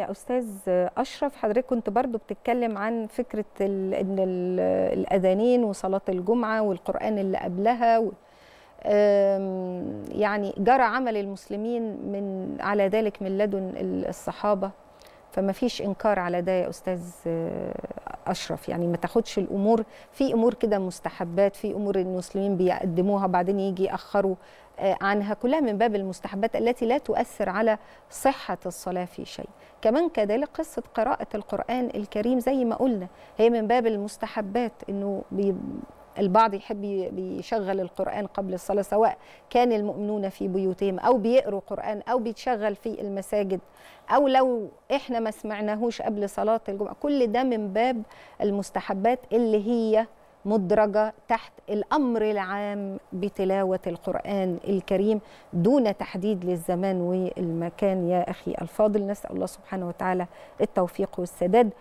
يا استاذ اشرف حضرتك كنت برضو بتتكلم عن فكره ان الاذانين وصلاه الجمعه والقران اللي قبلها و... يعني جرى عمل المسلمين من على ذلك من لدن الصحابه فما فيش انكار على ده يا استاذ اشرف يعني ما تاخدش الامور في امور كده مستحبات في امور المسلمين بيقدموها بعدين يجي ياخروا عنها كلها من باب المستحبات التي لا تؤثر على صحة الصلاة في شيء كمان كذلك قصة قراءة القرآن الكريم زي ما قلنا هي من باب المستحبات أنه البعض يحب يشغل القرآن قبل الصلاة سواء كان المؤمنون في بيوتهم أو بيقروا قرآن أو بيتشغل في المساجد أو لو إحنا ما سمعناهوش قبل صلاة الجمعة كل ده من باب المستحبات اللي هي مدرجه تحت الامر العام بتلاوه القران الكريم دون تحديد للزمان والمكان يا اخي الفاضل نسال الله سبحانه وتعالى التوفيق والسداد